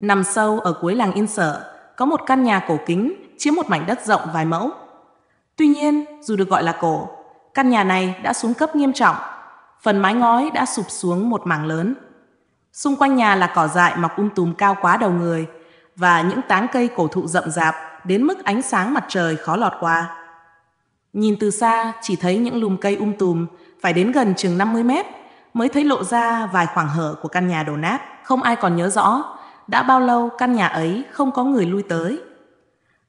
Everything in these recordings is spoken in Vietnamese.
Nằm sâu ở cuối làng Yên Sở, có một căn nhà cổ kính chiếm một mảnh đất rộng vài mẫu. Tuy nhiên, dù được gọi là cổ, căn nhà này đã xuống cấp nghiêm trọng, phần mái ngói đã sụp xuống một mảng lớn. Xung quanh nhà là cỏ dại mọc um tùm cao quá đầu người và những tán cây cổ thụ rậm rạp đến mức ánh sáng mặt trời khó lọt qua. Nhìn từ xa chỉ thấy những lùm cây um tùm, phải đến gần chừng 50 mét mới thấy lộ ra vài khoảng hở của căn nhà đổ nát. Không ai còn nhớ rõ đã bao lâu căn nhà ấy không có người lui tới.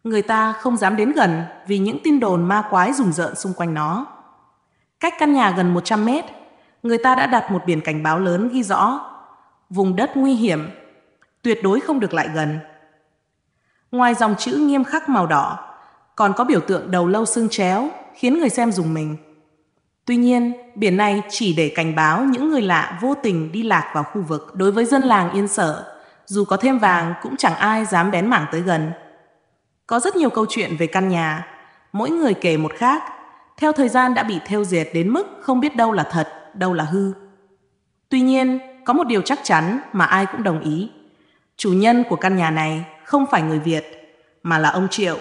Người ta không dám đến gần vì những tin đồn ma quái rùng rợn xung quanh nó. Cách căn nhà gần 100 mét, người ta đã đặt một biển cảnh báo lớn ghi rõ Vùng đất nguy hiểm, tuyệt đối không được lại gần. Ngoài dòng chữ nghiêm khắc màu đỏ, còn có biểu tượng đầu lâu xương chéo khiến người xem dùng mình. Tuy nhiên, biển này chỉ để cảnh báo những người lạ vô tình đi lạc vào khu vực đối với dân làng Yên Sở dù có thêm vàng cũng chẳng ai dám bén mảng tới gần. Có rất nhiều câu chuyện về căn nhà, mỗi người kể một khác, theo thời gian đã bị theo diệt đến mức không biết đâu là thật, đâu là hư. Tuy nhiên, có một điều chắc chắn mà ai cũng đồng ý. Chủ nhân của căn nhà này không phải người Việt, mà là ông Triệu,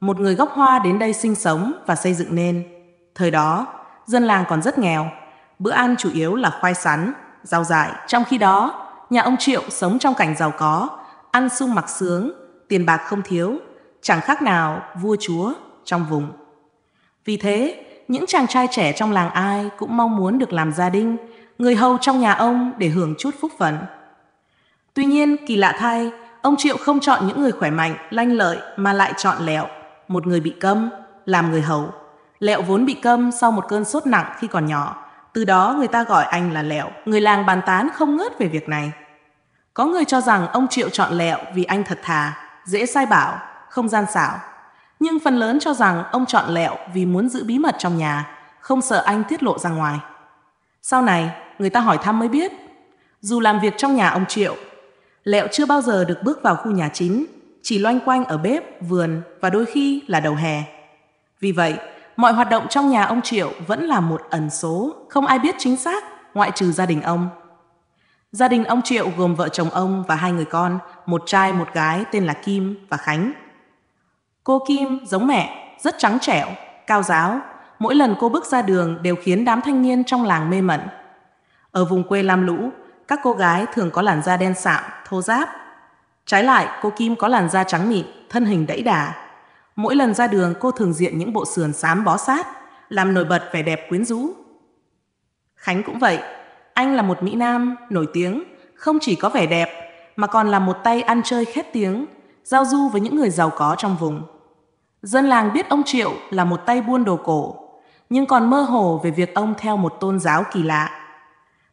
một người gốc hoa đến đây sinh sống và xây dựng nên. Thời đó, dân làng còn rất nghèo, bữa ăn chủ yếu là khoai sắn, rau dại. Trong khi đó, Nhà ông Triệu sống trong cảnh giàu có, ăn sung mặc sướng, tiền bạc không thiếu, chẳng khác nào vua chúa trong vùng. Vì thế, những chàng trai trẻ trong làng ai cũng mong muốn được làm gia đình, người hầu trong nhà ông để hưởng chút phúc phận. Tuy nhiên, kỳ lạ thay, ông Triệu không chọn những người khỏe mạnh, lanh lợi mà lại chọn Lẹo, một người bị câm, làm người hầu. Lẹo vốn bị câm sau một cơn sốt nặng khi còn nhỏ, từ đó người ta gọi anh là Lẹo, người làng bàn tán không ngớt về việc này. Có người cho rằng ông Triệu chọn lẹo vì anh thật thà, dễ sai bảo, không gian xảo. Nhưng phần lớn cho rằng ông chọn lẹo vì muốn giữ bí mật trong nhà, không sợ anh tiết lộ ra ngoài. Sau này, người ta hỏi thăm mới biết. Dù làm việc trong nhà ông Triệu, Lẹo chưa bao giờ được bước vào khu nhà chính, chỉ loanh quanh ở bếp, vườn và đôi khi là đầu hè. Vì vậy, mọi hoạt động trong nhà ông Triệu vẫn là một ẩn số, không ai biết chính xác, ngoại trừ gia đình ông. Gia đình ông Triệu gồm vợ chồng ông và hai người con, một trai một gái tên là Kim và Khánh. Cô Kim giống mẹ, rất trắng trẻo, cao giáo. Mỗi lần cô bước ra đường đều khiến đám thanh niên trong làng mê mẩn. Ở vùng quê Lam Lũ, các cô gái thường có làn da đen sạm, thô ráp. Trái lại, cô Kim có làn da trắng mịn, thân hình đẫy đà. Mỗi lần ra đường cô thường diện những bộ sườn xám bó sát, làm nổi bật vẻ đẹp quyến rũ. Khánh cũng vậy, anh là một Mỹ Nam nổi tiếng, không chỉ có vẻ đẹp mà còn là một tay ăn chơi khét tiếng, giao du với những người giàu có trong vùng. Dân làng biết ông Triệu là một tay buôn đồ cổ, nhưng còn mơ hồ về việc ông theo một tôn giáo kỳ lạ.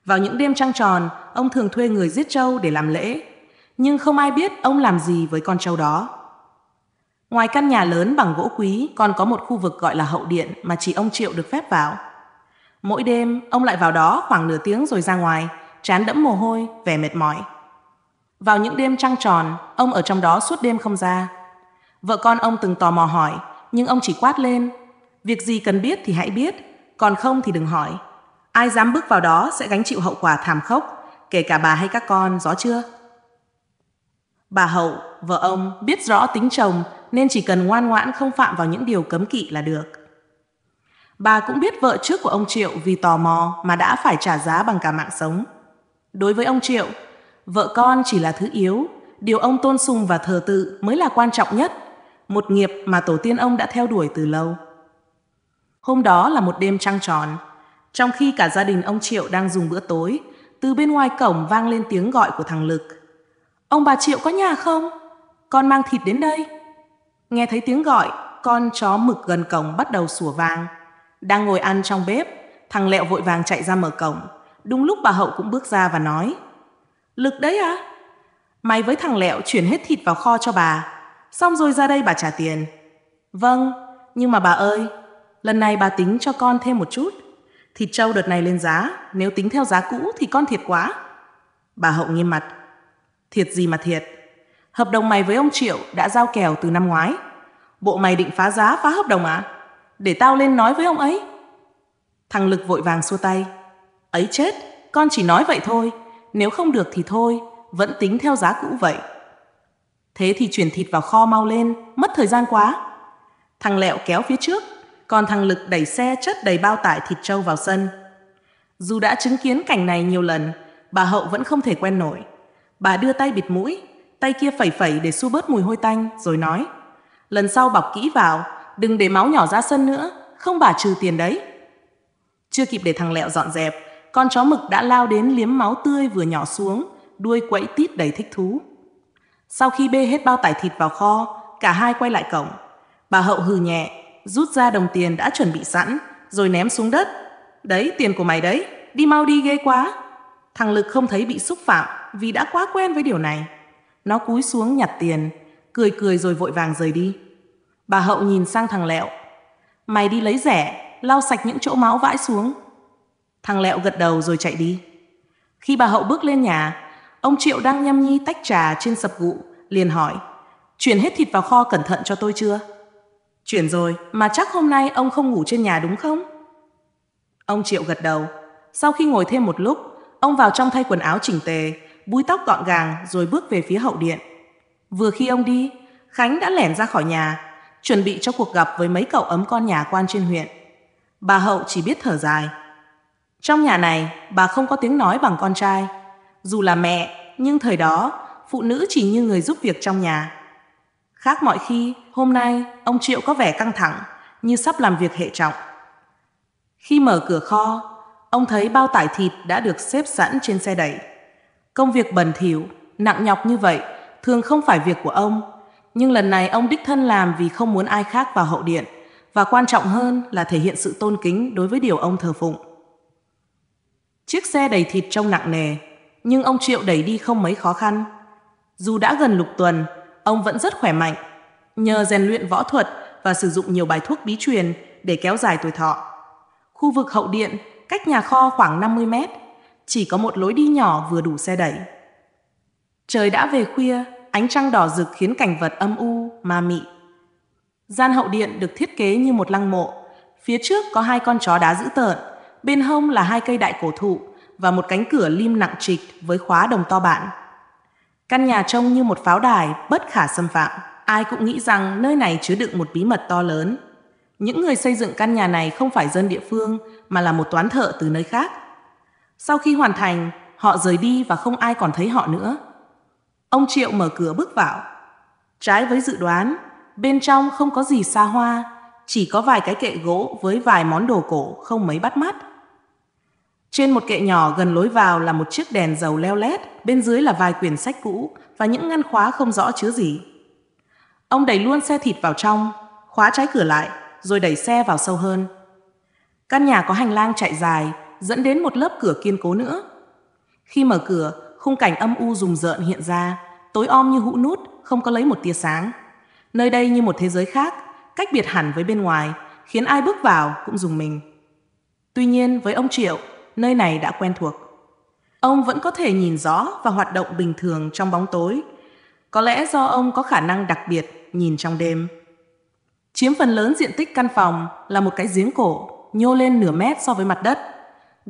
Vào những đêm trăng tròn, ông thường thuê người giết trâu để làm lễ, nhưng không ai biết ông làm gì với con trâu đó. Ngoài căn nhà lớn bằng gỗ quý còn có một khu vực gọi là hậu điện mà chỉ ông Triệu được phép vào. Mỗi đêm, ông lại vào đó khoảng nửa tiếng rồi ra ngoài, chán đẫm mồ hôi, vẻ mệt mỏi. Vào những đêm trăng tròn, ông ở trong đó suốt đêm không ra. Vợ con ông từng tò mò hỏi, nhưng ông chỉ quát lên. Việc gì cần biết thì hãy biết, còn không thì đừng hỏi. Ai dám bước vào đó sẽ gánh chịu hậu quả thảm khốc, kể cả bà hay các con, rõ chưa? Bà Hậu, vợ ông, biết rõ tính chồng nên chỉ cần ngoan ngoãn không phạm vào những điều cấm kỵ là được. Bà cũng biết vợ trước của ông Triệu vì tò mò mà đã phải trả giá bằng cả mạng sống. Đối với ông Triệu, vợ con chỉ là thứ yếu, điều ông tôn sùng và thờ tự mới là quan trọng nhất, một nghiệp mà tổ tiên ông đã theo đuổi từ lâu. Hôm đó là một đêm trăng tròn, trong khi cả gia đình ông Triệu đang dùng bữa tối, từ bên ngoài cổng vang lên tiếng gọi của thằng Lực. Ông bà Triệu có nhà không? Con mang thịt đến đây. Nghe thấy tiếng gọi, con chó mực gần cổng bắt đầu sủa vàng. Đang ngồi ăn trong bếp, thằng Lẹo vội vàng chạy ra mở cổng. Đúng lúc bà Hậu cũng bước ra và nói. Lực đấy à? Mày với thằng Lẹo chuyển hết thịt vào kho cho bà. Xong rồi ra đây bà trả tiền. Vâng, nhưng mà bà ơi, lần này bà tính cho con thêm một chút. Thịt trâu đợt này lên giá, nếu tính theo giá cũ thì con thiệt quá. Bà Hậu nghiêm mặt. Thiệt gì mà thiệt? Hợp đồng mày với ông Triệu đã giao kèo từ năm ngoái. Bộ mày định phá giá phá hợp đồng à? để tao lên nói với ông ấy. Thằng Lực vội vàng xua tay. Ấy chết, con chỉ nói vậy thôi, nếu không được thì thôi, vẫn tính theo giá cũ vậy. Thế thì chuyển thịt vào kho mau lên, mất thời gian quá. Thằng Lẹo kéo phía trước, còn thằng Lực đẩy xe chất đầy bao tải thịt trâu vào sân. Dù đã chứng kiến cảnh này nhiều lần, bà Hậu vẫn không thể quen nổi. Bà đưa tay bịt mũi, tay kia phẩy phẩy để xua bớt mùi hôi tanh, rồi nói. Lần sau bọc kỹ vào, đừng để máu nhỏ ra sân nữa, không bà trừ tiền đấy. Chưa kịp để thằng Lẹo dọn dẹp, con chó mực đã lao đến liếm máu tươi vừa nhỏ xuống, đuôi quẫy tít đầy thích thú. Sau khi bê hết bao tải thịt vào kho, cả hai quay lại cổng. Bà Hậu hừ nhẹ, rút ra đồng tiền đã chuẩn bị sẵn, rồi ném xuống đất. Đấy, tiền của mày đấy, đi mau đi ghê quá. Thằng Lực không thấy bị xúc phạm vì đã quá quen với điều này. Nó cúi xuống nhặt tiền, cười cười rồi vội vàng rời đi. Bà Hậu nhìn sang thằng Lẹo. Mày đi lấy rẻ, lau sạch những chỗ máu vãi xuống. Thằng Lẹo gật đầu rồi chạy đi. Khi bà Hậu bước lên nhà, ông Triệu đang nhâm nhi tách trà trên sập gụ, liền hỏi. Chuyển hết thịt vào kho cẩn thận cho tôi chưa? Chuyển rồi, mà chắc hôm nay ông không ngủ trên nhà đúng không? Ông Triệu gật đầu. Sau khi ngồi thêm một lúc, ông vào trong thay quần áo chỉnh tề, búi tóc gọn gàng rồi bước về phía hậu điện. Vừa khi ông đi, Khánh đã lẻn ra khỏi nhà, chuẩn bị cho cuộc gặp với mấy cậu ấm con nhà quan trên huyện. Bà Hậu chỉ biết thở dài. Trong nhà này, bà không có tiếng nói bằng con trai. Dù là mẹ, nhưng thời đó, phụ nữ chỉ như người giúp việc trong nhà. Khác mọi khi, hôm nay, ông Triệu có vẻ căng thẳng, như sắp làm việc hệ trọng. Khi mở cửa kho, ông thấy bao tải thịt đã được xếp sẵn trên xe đẩy. Công việc bẩn thỉu, nặng nhọc như vậy thường không phải việc của ông nhưng lần này ông đích thân làm vì không muốn ai khác vào hậu điện và quan trọng hơn là thể hiện sự tôn kính đối với điều ông thờ phụng. Chiếc xe đầy thịt trông nặng nề, nhưng ông Triệu đẩy đi không mấy khó khăn. Dù đã gần lục tuần, ông vẫn rất khỏe mạnh, nhờ rèn luyện võ thuật và sử dụng nhiều bài thuốc bí truyền để kéo dài tuổi thọ. Khu vực hậu điện, cách nhà kho khoảng 50 mét, chỉ có một lối đi nhỏ vừa đủ xe đẩy. Trời đã về khuya, ánh trăng đỏ rực khiến cảnh vật âm u, ma mị. Gian hậu điện được thiết kế như một lăng mộ. Phía trước có hai con chó đá dữ tợn, bên hông là hai cây đại cổ thụ và một cánh cửa lim nặng trịch với khóa đồng to bản. Căn nhà trông như một pháo đài bất khả xâm phạm. Ai cũng nghĩ rằng nơi này chứa đựng một bí mật to lớn. Những người xây dựng căn nhà này không phải dân địa phương mà là một toán thợ từ nơi khác. Sau khi hoàn thành, họ rời đi và không ai còn thấy họ nữa. Ông Triệu mở cửa bước vào. Trái với dự đoán, bên trong không có gì xa hoa, chỉ có vài cái kệ gỗ với vài món đồ cổ không mấy bắt mắt. Trên một kệ nhỏ gần lối vào là một chiếc đèn dầu leo lét, bên dưới là vài quyển sách cũ và những ngăn khóa không rõ chứa gì. Ông đẩy luôn xe thịt vào trong, khóa trái cửa lại, rồi đẩy xe vào sâu hơn. Căn nhà có hành lang chạy dài, dẫn đến một lớp cửa kiên cố nữa. Khi mở cửa, khung cảnh âm u rùng rợn hiện ra, tối om như hũ nút, không có lấy một tia sáng. Nơi đây như một thế giới khác, cách biệt hẳn với bên ngoài, khiến ai bước vào cũng dùng mình. Tuy nhiên với ông Triệu, nơi này đã quen thuộc. Ông vẫn có thể nhìn rõ và hoạt động bình thường trong bóng tối. Có lẽ do ông có khả năng đặc biệt nhìn trong đêm. Chiếm phần lớn diện tích căn phòng là một cái giếng cổ nhô lên nửa mét so với mặt đất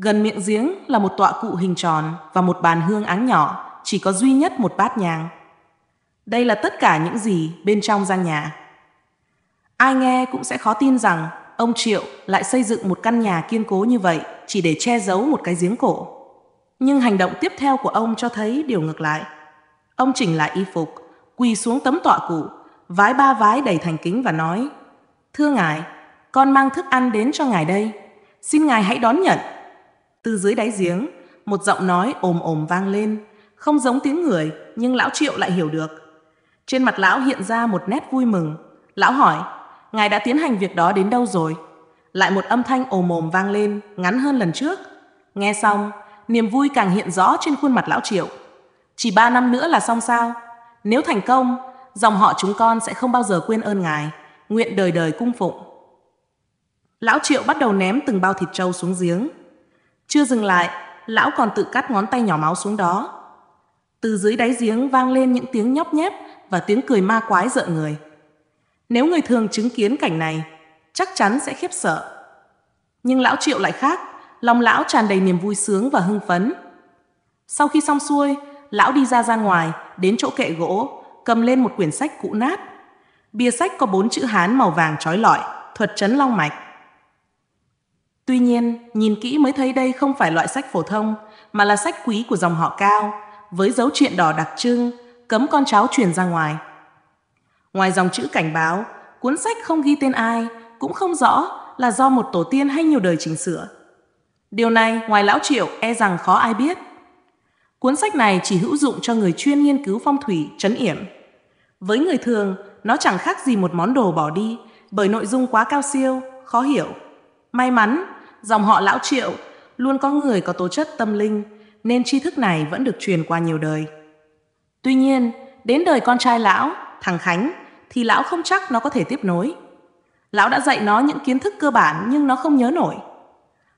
Gần miệng giếng là một tọa cụ hình tròn và một bàn hương áng nhỏ, chỉ có duy nhất một bát nhang. Đây là tất cả những gì bên trong gian nhà. Ai nghe cũng sẽ khó tin rằng ông Triệu lại xây dựng một căn nhà kiên cố như vậy chỉ để che giấu một cái giếng cổ. Nhưng hành động tiếp theo của ông cho thấy điều ngược lại. Ông chỉnh lại y phục, quỳ xuống tấm tọa cụ, vái ba vái đầy thành kính và nói Thưa ngài, con mang thức ăn đến cho ngài đây. Xin ngài hãy đón nhận từ dưới đáy giếng, một giọng nói ồm ồm vang lên, không giống tiếng người nhưng lão Triệu lại hiểu được. Trên mặt lão hiện ra một nét vui mừng. Lão hỏi, ngài đã tiến hành việc đó đến đâu rồi? Lại một âm thanh ồm ồm vang lên, ngắn hơn lần trước. Nghe xong, niềm vui càng hiện rõ trên khuôn mặt lão Triệu. Chỉ ba năm nữa là xong sao? Nếu thành công, dòng họ chúng con sẽ không bao giờ quên ơn ngài, nguyện đời đời cung phụng. Lão Triệu bắt đầu ném từng bao thịt trâu xuống giếng, chưa dừng lại, lão còn tự cắt ngón tay nhỏ máu xuống đó. Từ dưới đáy giếng vang lên những tiếng nhóc nhép và tiếng cười ma quái rợn người. Nếu người thường chứng kiến cảnh này, chắc chắn sẽ khiếp sợ. Nhưng lão triệu lại khác, lòng lão tràn đầy niềm vui sướng và hưng phấn. Sau khi xong xuôi, lão đi ra ra ngoài, đến chỗ kệ gỗ, cầm lên một quyển sách cũ nát. Bìa sách có bốn chữ Hán màu vàng trói lọi, thuật chấn long mạch. Tuy nhiên, nhìn kỹ mới thấy đây không phải loại sách phổ thông, mà là sách quý của dòng họ cao, với dấu chuyện đỏ đặc trưng, cấm con cháu truyền ra ngoài. Ngoài dòng chữ cảnh báo, cuốn sách không ghi tên ai, cũng không rõ là do một tổ tiên hay nhiều đời chỉnh sửa. Điều này ngoài lão triệu e rằng khó ai biết. Cuốn sách này chỉ hữu dụng cho người chuyên nghiên cứu phong thủy, trấn yểm. Với người thường, nó chẳng khác gì một món đồ bỏ đi bởi nội dung quá cao siêu, khó hiểu. May mắn dòng họ lão triệu, luôn có người có tố chất tâm linh, nên tri thức này vẫn được truyền qua nhiều đời. Tuy nhiên, đến đời con trai lão, thằng Khánh, thì lão không chắc nó có thể tiếp nối. Lão đã dạy nó những kiến thức cơ bản nhưng nó không nhớ nổi.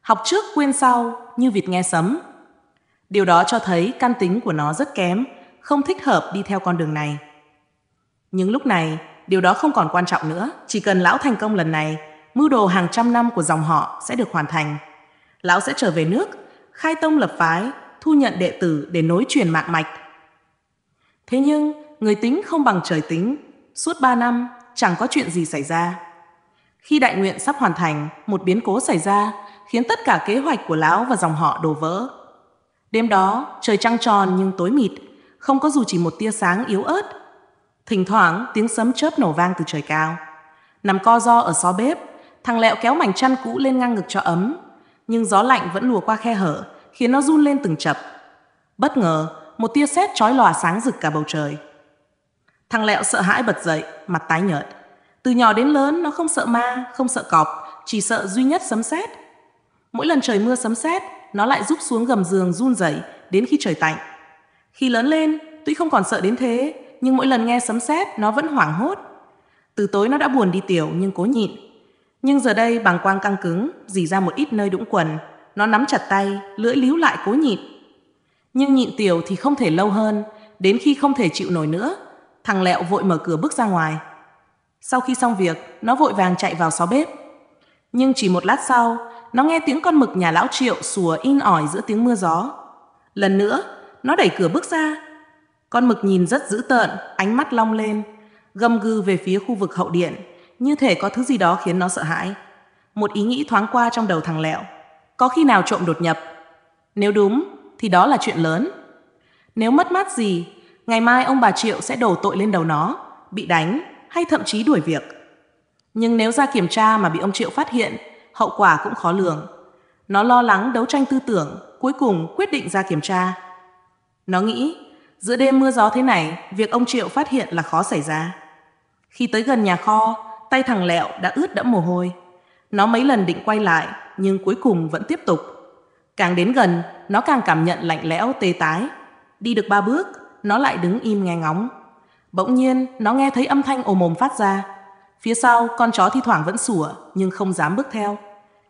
Học trước quên sau như vịt nghe sấm. Điều đó cho thấy căn tính của nó rất kém, không thích hợp đi theo con đường này. Nhưng lúc này, điều đó không còn quan trọng nữa, chỉ cần lão thành công lần này mưu đồ hàng trăm năm của dòng họ sẽ được hoàn thành. Lão sẽ trở về nước, khai tông lập phái, thu nhận đệ tử để nối truyền mạng mạch. Thế nhưng, người tính không bằng trời tính, suốt ba năm chẳng có chuyện gì xảy ra. Khi đại nguyện sắp hoàn thành, một biến cố xảy ra khiến tất cả kế hoạch của lão và dòng họ đổ vỡ. Đêm đó, trời trăng tròn nhưng tối mịt, không có dù chỉ một tia sáng yếu ớt. Thỉnh thoảng, tiếng sấm chớp nổ vang từ trời cao. Nằm co do ở xó bếp, Thằng Lẹo kéo mảnh chăn cũ lên ngang ngực cho ấm, nhưng gió lạnh vẫn lùa qua khe hở, khiến nó run lên từng chập. Bất ngờ, một tia sét chói lòa sáng rực cả bầu trời. Thằng Lẹo sợ hãi bật dậy, mặt tái nhợt. Từ nhỏ đến lớn, nó không sợ ma, không sợ cọp, chỉ sợ duy nhất sấm sét. Mỗi lần trời mưa sấm sét, nó lại rút xuống gầm giường run rẩy đến khi trời tạnh. Khi lớn lên, tuy không còn sợ đến thế, nhưng mỗi lần nghe sấm sét nó vẫn hoảng hốt. Từ tối nó đã buồn đi tiểu nhưng cố nhịn. Nhưng giờ đây bằng quang căng cứng, dì ra một ít nơi đũng quần. Nó nắm chặt tay, lưỡi líu lại cố nhịn. Nhưng nhịn tiểu thì không thể lâu hơn, đến khi không thể chịu nổi nữa. Thằng Lẹo vội mở cửa bước ra ngoài. Sau khi xong việc, nó vội vàng chạy vào xó bếp. Nhưng chỉ một lát sau, nó nghe tiếng con mực nhà lão triệu sủa in ỏi giữa tiếng mưa gió. Lần nữa, nó đẩy cửa bước ra. Con mực nhìn rất dữ tợn, ánh mắt long lên, gầm gừ về phía khu vực hậu điện như thể có thứ gì đó khiến nó sợ hãi. Một ý nghĩ thoáng qua trong đầu thằng Lẹo. Có khi nào trộm đột nhập? Nếu đúng, thì đó là chuyện lớn. Nếu mất mát gì, ngày mai ông bà Triệu sẽ đổ tội lên đầu nó, bị đánh hay thậm chí đuổi việc. Nhưng nếu ra kiểm tra mà bị ông Triệu phát hiện, hậu quả cũng khó lường. Nó lo lắng đấu tranh tư tưởng, cuối cùng quyết định ra kiểm tra. Nó nghĩ, giữa đêm mưa gió thế này, việc ông Triệu phát hiện là khó xảy ra. Khi tới gần nhà kho, tay thằng Lẹo đã ướt đẫm mồ hôi. Nó mấy lần định quay lại, nhưng cuối cùng vẫn tiếp tục. Càng đến gần, nó càng cảm nhận lạnh lẽo tê tái. Đi được ba bước, nó lại đứng im nghe ngóng. Bỗng nhiên, nó nghe thấy âm thanh ồ mồm phát ra. Phía sau, con chó thi thoảng vẫn sủa, nhưng không dám bước theo.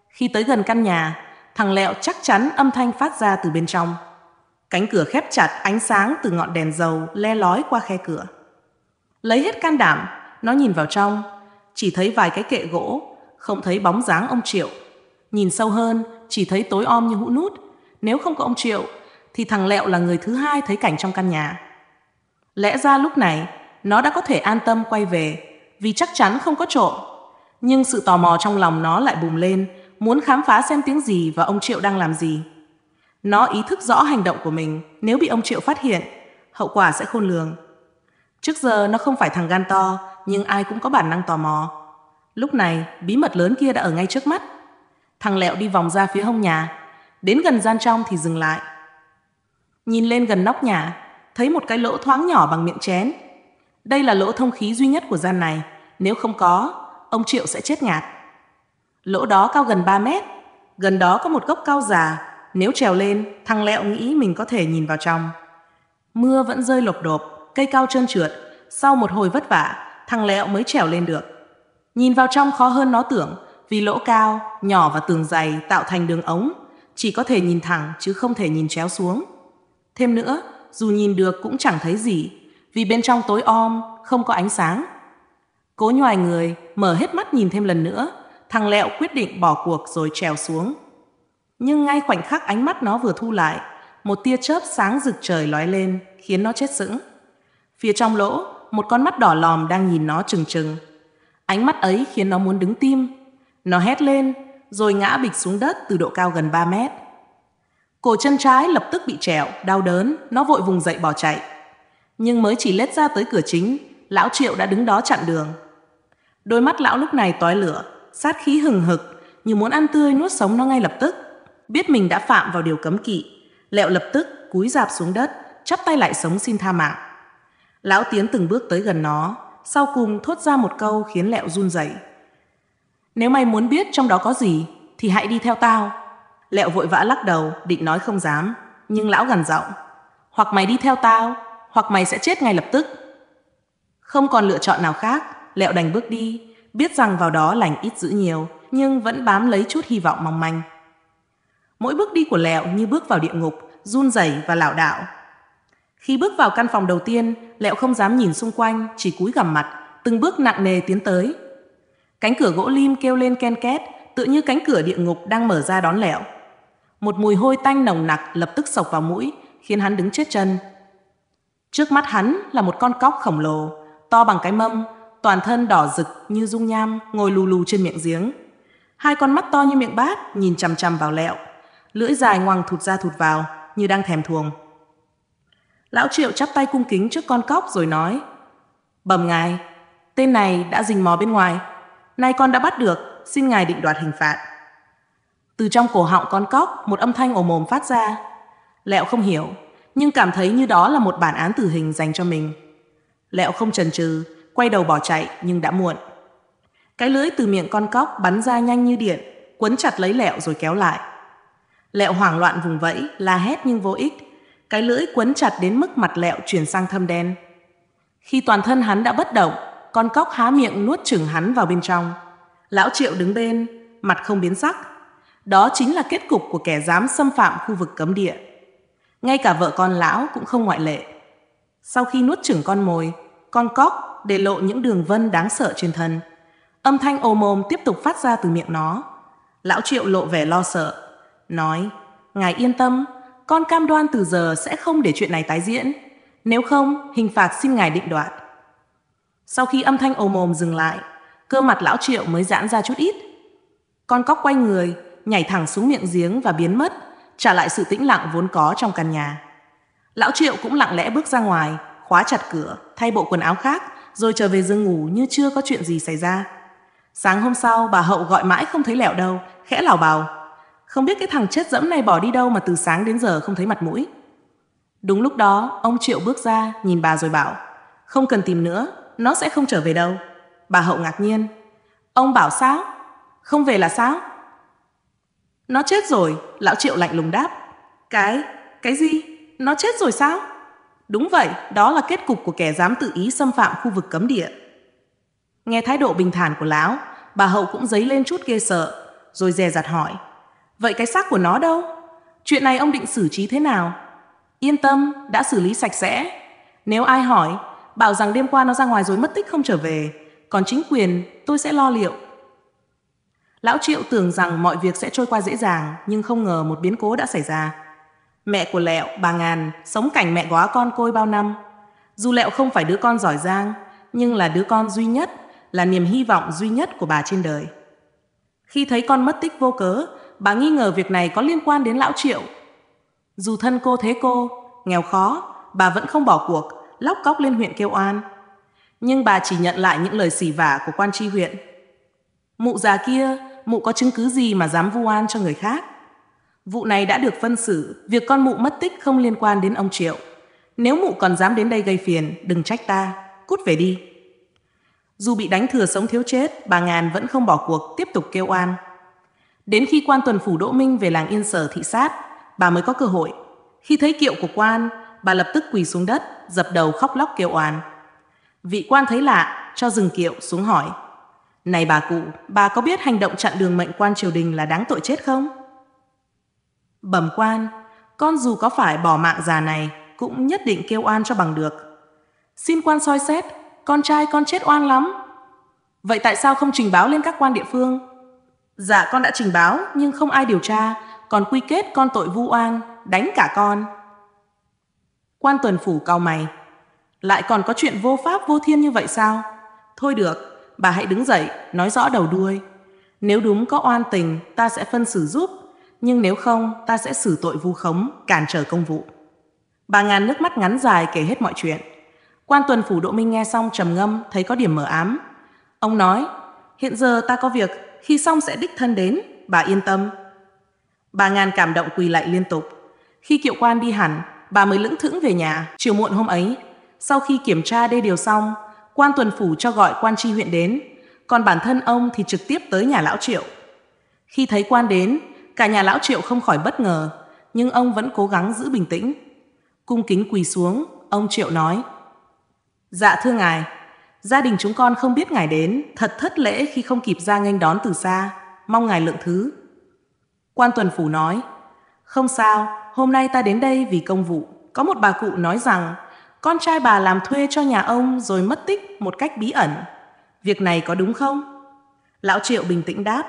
Khi tới gần căn nhà, thằng Lẹo chắc chắn âm thanh phát ra từ bên trong. Cánh cửa khép chặt ánh sáng từ ngọn đèn dầu le lói qua khe cửa. Lấy hết can đảm, nó nhìn vào trong chỉ thấy vài cái kệ gỗ, không thấy bóng dáng ông Triệu. Nhìn sâu hơn, chỉ thấy tối om như hũ nút. Nếu không có ông Triệu, thì thằng Lẹo là người thứ hai thấy cảnh trong căn nhà. Lẽ ra lúc này, nó đã có thể an tâm quay về, vì chắc chắn không có trộm. Nhưng sự tò mò trong lòng nó lại bùng lên, muốn khám phá xem tiếng gì và ông Triệu đang làm gì. Nó ý thức rõ hành động của mình, nếu bị ông Triệu phát hiện, hậu quả sẽ khôn lường. Trước giờ nó không phải thằng gan to, nhưng ai cũng có bản năng tò mò. Lúc này, bí mật lớn kia đã ở ngay trước mắt. Thằng Lẹo đi vòng ra phía hông nhà, đến gần gian trong thì dừng lại. Nhìn lên gần nóc nhà, thấy một cái lỗ thoáng nhỏ bằng miệng chén. Đây là lỗ thông khí duy nhất của gian này, nếu không có, ông Triệu sẽ chết ngạt. Lỗ đó cao gần 3 mét, gần đó có một gốc cao già, nếu trèo lên, thằng Lẹo nghĩ mình có thể nhìn vào trong. Mưa vẫn rơi lộp độp, cây cao trơn trượt, sau một hồi vất vả, thằng lẹo mới trèo lên được. Nhìn vào trong khó hơn nó tưởng, vì lỗ cao, nhỏ và tường dày tạo thành đường ống, chỉ có thể nhìn thẳng chứ không thể nhìn chéo xuống. Thêm nữa, dù nhìn được cũng chẳng thấy gì, vì bên trong tối om, không có ánh sáng. Cố nhoài người, mở hết mắt nhìn thêm lần nữa, thằng lẹo quyết định bỏ cuộc rồi trèo xuống. Nhưng ngay khoảnh khắc ánh mắt nó vừa thu lại, một tia chớp sáng rực trời lóe lên, khiến nó chết sững. Phía trong lỗ, một con mắt đỏ lòm đang nhìn nó trừng trừng. Ánh mắt ấy khiến nó muốn đứng tim. Nó hét lên, rồi ngã bịch xuống đất từ độ cao gần 3 mét. Cổ chân trái lập tức bị trẹo, đau đớn, nó vội vùng dậy bỏ chạy. Nhưng mới chỉ lết ra tới cửa chính, lão Triệu đã đứng đó chặn đường. Đôi mắt lão lúc này tói lửa, sát khí hừng hực, như muốn ăn tươi nuốt sống nó ngay lập tức. Biết mình đã phạm vào điều cấm kỵ, Lẹo lập tức cúi dạp xuống đất, chắp tay lại sống xin tha mạng. Lão Tiến từng bước tới gần nó, sau cùng thốt ra một câu khiến Lẹo run rẩy. Nếu mày muốn biết trong đó có gì, thì hãy đi theo tao. Lẹo vội vã lắc đầu, định nói không dám, nhưng lão gằn giọng. Hoặc mày đi theo tao, hoặc mày sẽ chết ngay lập tức. Không còn lựa chọn nào khác, Lẹo đành bước đi, biết rằng vào đó lành ít dữ nhiều, nhưng vẫn bám lấy chút hy vọng mong manh. Mỗi bước đi của Lẹo như bước vào địa ngục, run rẩy và lảo đảo, khi bước vào căn phòng đầu tiên, Lẹo không dám nhìn xung quanh, chỉ cúi gằm mặt, từng bước nặng nề tiến tới. Cánh cửa gỗ lim kêu lên ken két, tựa như cánh cửa địa ngục đang mở ra đón Lẹo. Một mùi hôi tanh nồng nặc lập tức sộc vào mũi, khiến hắn đứng chết chân. Trước mắt hắn là một con cóc khổng lồ, to bằng cái mâm, toàn thân đỏ rực như dung nham, ngồi lù lù trên miệng giếng. Hai con mắt to như miệng bát nhìn chằm chằm vào Lẹo, lưỡi dài ngoằng thụt ra thụt vào như đang thèm thuồng. Lão Triệu chắp tay cung kính trước con cóc rồi nói Bẩm ngài, tên này đã rình mò bên ngoài Nay con đã bắt được, xin ngài định đoạt hình phạt Từ trong cổ họng con cóc, một âm thanh ồm ồm phát ra Lẹo không hiểu, nhưng cảm thấy như đó là một bản án tử hình dành cho mình Lẹo không chần chừ, quay đầu bỏ chạy nhưng đã muộn Cái lưỡi từ miệng con cóc bắn ra nhanh như điện Quấn chặt lấy lẹo rồi kéo lại Lẹo hoảng loạn vùng vẫy, la hét nhưng vô ích cái lưỡi quấn chặt đến mức mặt lẹo chuyển sang thâm đen. Khi toàn thân hắn đã bất động, con cóc há miệng nuốt chửng hắn vào bên trong. Lão Triệu đứng bên, mặt không biến sắc. Đó chính là kết cục của kẻ dám xâm phạm khu vực cấm địa. Ngay cả vợ con lão cũng không ngoại lệ. Sau khi nuốt chửng con mồi, con cóc để lộ những đường vân đáng sợ trên thân. Âm thanh ồm ồm tiếp tục phát ra từ miệng nó. Lão Triệu lộ vẻ lo sợ, nói, Ngài yên tâm, con cam đoan từ giờ sẽ không để chuyện này tái diễn. Nếu không, hình phạt xin ngài định đoạt. Sau khi âm thanh ồm ồm dừng lại, cơ mặt lão triệu mới giãn ra chút ít. Con cóc quay người, nhảy thẳng xuống miệng giếng và biến mất, trả lại sự tĩnh lặng vốn có trong căn nhà. Lão triệu cũng lặng lẽ bước ra ngoài, khóa chặt cửa, thay bộ quần áo khác, rồi trở về giường ngủ như chưa có chuyện gì xảy ra. Sáng hôm sau, bà Hậu gọi mãi không thấy lẹo đâu, khẽ lảo bào, không biết cái thằng chết dẫm này bỏ đi đâu mà từ sáng đến giờ không thấy mặt mũi. Đúng lúc đó, ông Triệu bước ra, nhìn bà rồi bảo, không cần tìm nữa, nó sẽ không trở về đâu. Bà Hậu ngạc nhiên. Ông bảo sao? Không về là sao? Nó chết rồi, lão Triệu lạnh lùng đáp. Cái, cái gì? Nó chết rồi sao? Đúng vậy, đó là kết cục của kẻ dám tự ý xâm phạm khu vực cấm địa. Nghe thái độ bình thản của lão, bà Hậu cũng dấy lên chút ghê sợ, rồi dè dặt hỏi. Vậy cái xác của nó đâu? Chuyện này ông định xử trí thế nào? Yên tâm, đã xử lý sạch sẽ. Nếu ai hỏi, bảo rằng đêm qua nó ra ngoài rồi mất tích không trở về, còn chính quyền tôi sẽ lo liệu. Lão Triệu tưởng rằng mọi việc sẽ trôi qua dễ dàng, nhưng không ngờ một biến cố đã xảy ra. Mẹ của Lẹo, bà Ngàn, sống cảnh mẹ góa con côi bao năm. Dù Lẹo không phải đứa con giỏi giang, nhưng là đứa con duy nhất, là niềm hy vọng duy nhất của bà trên đời. Khi thấy con mất tích vô cớ, bà nghi ngờ việc này có liên quan đến lão triệu. Dù thân cô thế cô, nghèo khó, bà vẫn không bỏ cuộc, lóc cóc lên huyện kêu oan. Nhưng bà chỉ nhận lại những lời xỉ vả của quan tri huyện. Mụ già kia, mụ có chứng cứ gì mà dám vu oan cho người khác? Vụ này đã được phân xử, việc con mụ mất tích không liên quan đến ông Triệu. Nếu mụ còn dám đến đây gây phiền, đừng trách ta, cút về đi. Dù bị đánh thừa sống thiếu chết, bà Ngàn vẫn không bỏ cuộc, tiếp tục kêu oan. Đến khi quan tuần phủ Đỗ Minh về làng Yên Sở thị sát, bà mới có cơ hội. Khi thấy kiệu của quan, bà lập tức quỳ xuống đất, dập đầu khóc lóc kêu oan. Vị quan thấy lạ, cho dừng kiệu xuống hỏi. Này bà cụ, bà có biết hành động chặn đường mệnh quan triều đình là đáng tội chết không? Bẩm quan, con dù có phải bỏ mạng già này, cũng nhất định kêu oan cho bằng được. Xin quan soi xét, con trai con chết oan lắm. Vậy tại sao không trình báo lên các quan địa phương? Dạ con đã trình báo nhưng không ai điều tra, còn quy kết con tội vu oan, đánh cả con. Quan tuần phủ cau mày. Lại còn có chuyện vô pháp vô thiên như vậy sao? Thôi được, bà hãy đứng dậy, nói rõ đầu đuôi. Nếu đúng có oan tình, ta sẽ phân xử giúp, nhưng nếu không, ta sẽ xử tội vu khống, cản trở công vụ. Bà ngàn nước mắt ngắn dài kể hết mọi chuyện. Quan tuần phủ Đỗ Minh nghe xong trầm ngâm, thấy có điểm mở ám. Ông nói, hiện giờ ta có việc khi xong sẽ đích thân đến, bà yên tâm. Bà Ngàn cảm động quỳ lại liên tục. Khi kiệu quan đi hẳn, bà mới lững thững về nhà, chiều muộn hôm ấy. Sau khi kiểm tra đê điều xong, quan tuần phủ cho gọi quan tri huyện đến, còn bản thân ông thì trực tiếp tới nhà lão triệu. Khi thấy quan đến, cả nhà lão triệu không khỏi bất ngờ, nhưng ông vẫn cố gắng giữ bình tĩnh. Cung kính quỳ xuống, ông triệu nói. Dạ thưa ngài, Gia đình chúng con không biết ngài đến, thật thất lễ khi không kịp ra nghênh đón từ xa, mong ngài lượng thứ. Quan tuần phủ nói, không sao, hôm nay ta đến đây vì công vụ. Có một bà cụ nói rằng, con trai bà làm thuê cho nhà ông rồi mất tích một cách bí ẩn. Việc này có đúng không? Lão Triệu bình tĩnh đáp,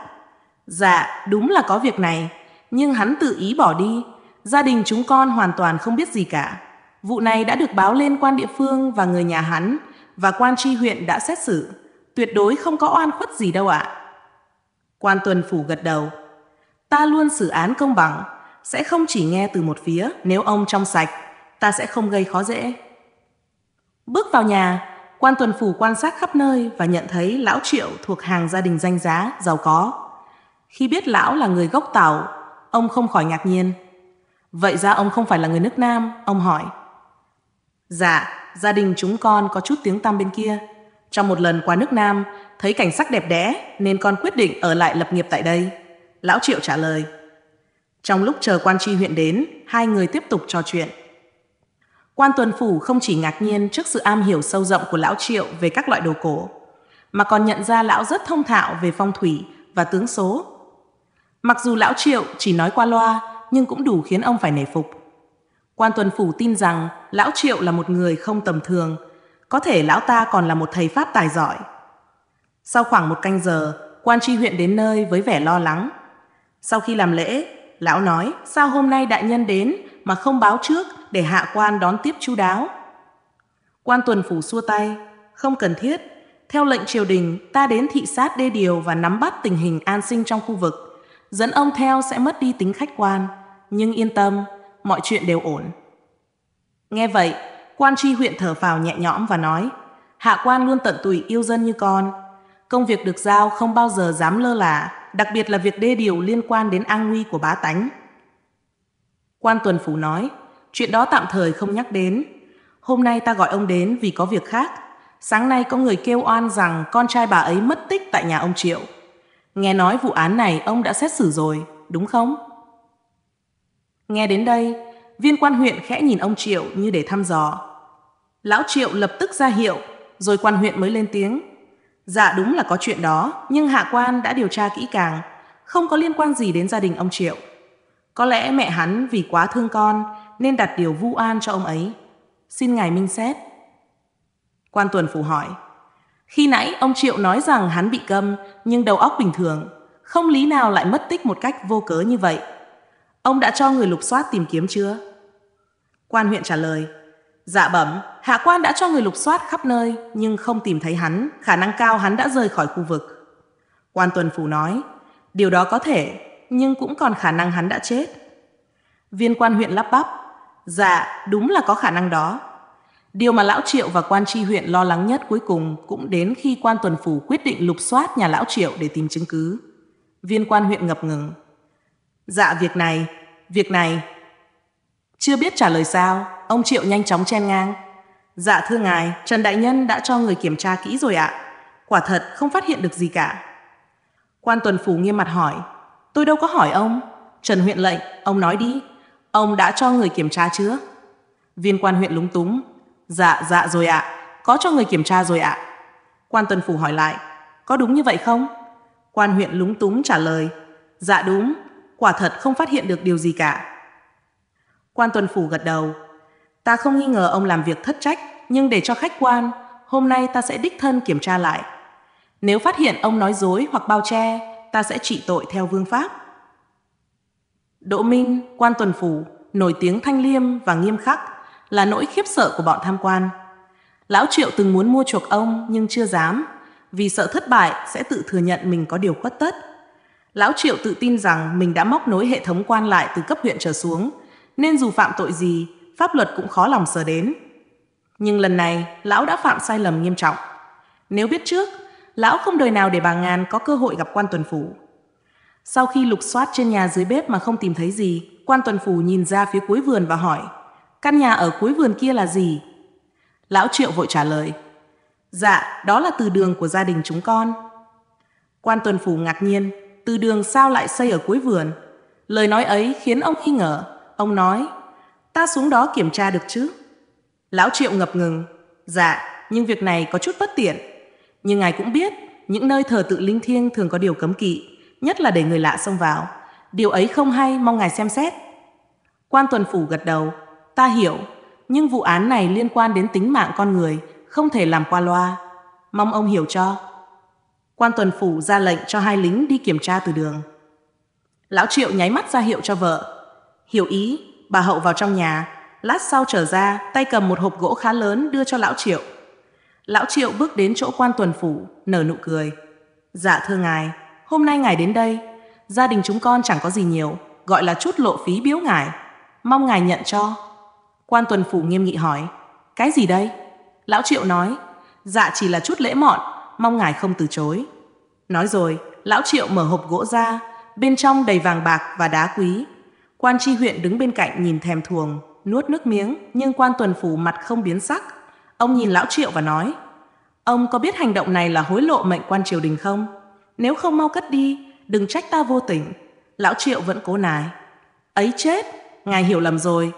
dạ đúng là có việc này, nhưng hắn tự ý bỏ đi, gia đình chúng con hoàn toàn không biết gì cả. Vụ này đã được báo lên quan địa phương và người nhà hắn, và quan tri huyện đã xét xử, tuyệt đối không có oan khuất gì đâu ạ. Quan tuần phủ gật đầu, ta luôn xử án công bằng, sẽ không chỉ nghe từ một phía nếu ông trong sạch, ta sẽ không gây khó dễ. Bước vào nhà, quan tuần phủ quan sát khắp nơi và nhận thấy lão triệu thuộc hàng gia đình danh giá, giàu có. Khi biết lão là người gốc Tàu, ông không khỏi ngạc nhiên. Vậy ra ông không phải là người nước Nam, ông hỏi. Dạ, gia đình chúng con có chút tiếng tăm bên kia. Trong một lần qua nước Nam, thấy cảnh sắc đẹp đẽ nên con quyết định ở lại lập nghiệp tại đây. Lão Triệu trả lời. Trong lúc chờ quan tri huyện đến, hai người tiếp tục trò chuyện. Quan tuần phủ không chỉ ngạc nhiên trước sự am hiểu sâu rộng của lão Triệu về các loại đồ cổ, mà còn nhận ra lão rất thông thạo về phong thủy và tướng số. Mặc dù lão Triệu chỉ nói qua loa, nhưng cũng đủ khiến ông phải nể phục. Quan Tuần Phủ tin rằng Lão Triệu là một người không tầm thường, có thể Lão ta còn là một thầy Pháp tài giỏi. Sau khoảng một canh giờ, quan tri huyện đến nơi với vẻ lo lắng. Sau khi làm lễ, Lão nói sao hôm nay đại nhân đến mà không báo trước để hạ quan đón tiếp chú đáo. Quan Tuần Phủ xua tay, không cần thiết. Theo lệnh triều đình, ta đến thị sát đê điều và nắm bắt tình hình an sinh trong khu vực. Dẫn ông theo sẽ mất đi tính khách quan, nhưng yên tâm, mọi chuyện đều ổn. Nghe vậy, quan tri huyện thở phào nhẹ nhõm và nói, hạ quan luôn tận tụy yêu dân như con. Công việc được giao không bao giờ dám lơ là, đặc biệt là việc đê điều liên quan đến an nguy của bá tánh. Quan tuần phủ nói, chuyện đó tạm thời không nhắc đến. Hôm nay ta gọi ông đến vì có việc khác. Sáng nay có người kêu oan rằng con trai bà ấy mất tích tại nhà ông Triệu. Nghe nói vụ án này ông đã xét xử rồi, đúng không? Nghe đến đây, viên quan huyện khẽ nhìn ông Triệu như để thăm dò. Lão Triệu lập tức ra hiệu, rồi quan huyện mới lên tiếng. Dạ đúng là có chuyện đó, nhưng hạ quan đã điều tra kỹ càng, không có liên quan gì đến gia đình ông Triệu. Có lẽ mẹ hắn vì quá thương con nên đặt điều vu an cho ông ấy. Xin ngài minh xét. Quan tuần phủ hỏi. Khi nãy ông Triệu nói rằng hắn bị câm nhưng đầu óc bình thường, không lý nào lại mất tích một cách vô cớ như vậy. Ông đã cho người lục soát tìm kiếm chưa? Quan huyện trả lời, dạ bẩm, hạ quan đã cho người lục soát khắp nơi nhưng không tìm thấy hắn, khả năng cao hắn đã rời khỏi khu vực. Quan tuần phủ nói, điều đó có thể, nhưng cũng còn khả năng hắn đã chết. Viên quan huyện lắp bắp, dạ đúng là có khả năng đó. Điều mà lão triệu và quan tri huyện lo lắng nhất cuối cùng cũng đến khi quan tuần phủ quyết định lục soát nhà lão triệu để tìm chứng cứ. Viên quan huyện ngập ngừng, Dạ việc này, việc này. Chưa biết trả lời sao, ông Triệu nhanh chóng chen ngang. Dạ thưa ngài, Trần Đại Nhân đã cho người kiểm tra kỹ rồi ạ. Quả thật không phát hiện được gì cả. Quan tuần phú nghiêm mặt hỏi, tôi đâu có hỏi ông. Trần huyện lệnh, ông nói đi, ông đã cho người kiểm tra chưa? Viên quan huyện lúng túng, dạ dạ rồi ạ, có cho người kiểm tra rồi ạ. Quan tuần phủ hỏi lại, có đúng như vậy không? Quan huyện lúng túng trả lời, dạ đúng, quả thật không phát hiện được điều gì cả. Quan tuần phủ gật đầu. Ta không nghi ngờ ông làm việc thất trách, nhưng để cho khách quan, hôm nay ta sẽ đích thân kiểm tra lại. Nếu phát hiện ông nói dối hoặc bao che, ta sẽ trị tội theo vương pháp. Đỗ Minh, quan tuần phủ, nổi tiếng thanh liêm và nghiêm khắc, là nỗi khiếp sợ của bọn tham quan. Lão Triệu từng muốn mua chuộc ông nhưng chưa dám, vì sợ thất bại sẽ tự thừa nhận mình có điều khuất tất. Lão Triệu tự tin rằng mình đã móc nối hệ thống quan lại từ cấp huyện trở xuống, nên dù phạm tội gì, pháp luật cũng khó lòng sờ đến. Nhưng lần này, lão đã phạm sai lầm nghiêm trọng. Nếu biết trước, lão không đời nào để bà ngan có cơ hội gặp quan tuần phủ. Sau khi lục soát trên nhà dưới bếp mà không tìm thấy gì, quan tuần phủ nhìn ra phía cuối vườn và hỏi, căn nhà ở cuối vườn kia là gì? Lão Triệu vội trả lời, dạ, đó là từ đường của gia đình chúng con. Quan tuần phủ ngạc nhiên, từ đường sao lại xây ở cuối vườn? Lời nói ấy khiến ông nghi ngờ. Ông nói, ta xuống đó kiểm tra được chứ? Lão Triệu ngập ngừng, dạ, nhưng việc này có chút bất tiện. Nhưng ngài cũng biết, những nơi thờ tự linh thiêng thường có điều cấm kỵ, nhất là để người lạ xông vào. Điều ấy không hay, mong ngài xem xét. Quan tuần phủ gật đầu, ta hiểu, nhưng vụ án này liên quan đến tính mạng con người, không thể làm qua loa. Mong ông hiểu cho. Quan tuần phủ ra lệnh cho hai lính đi kiểm tra từ đường. Lão Triệu nháy mắt ra hiệu cho vợ. Hiểu ý, bà Hậu vào trong nhà, lát sau trở ra, tay cầm một hộp gỗ khá lớn đưa cho Lão Triệu. Lão Triệu bước đến chỗ quan tuần phủ, nở nụ cười. Dạ thưa ngài, hôm nay ngài đến đây, gia đình chúng con chẳng có gì nhiều, gọi là chút lộ phí biếu ngài, mong ngài nhận cho. Quan tuần phủ nghiêm nghị hỏi, cái gì đây? Lão Triệu nói, dạ chỉ là chút lễ mọn, mong ngài không từ chối. Nói rồi, lão triệu mở hộp gỗ ra, bên trong đầy vàng bạc và đá quý. Quan tri huyện đứng bên cạnh nhìn thèm thuồng, nuốt nước miếng, nhưng quan tuần phủ mặt không biến sắc. Ông nhìn lão triệu và nói, ông có biết hành động này là hối lộ mệnh quan triều đình không? Nếu không mau cất đi, đừng trách ta vô tình. Lão triệu vẫn cố nài. Ấy chết, ngài hiểu lầm rồi.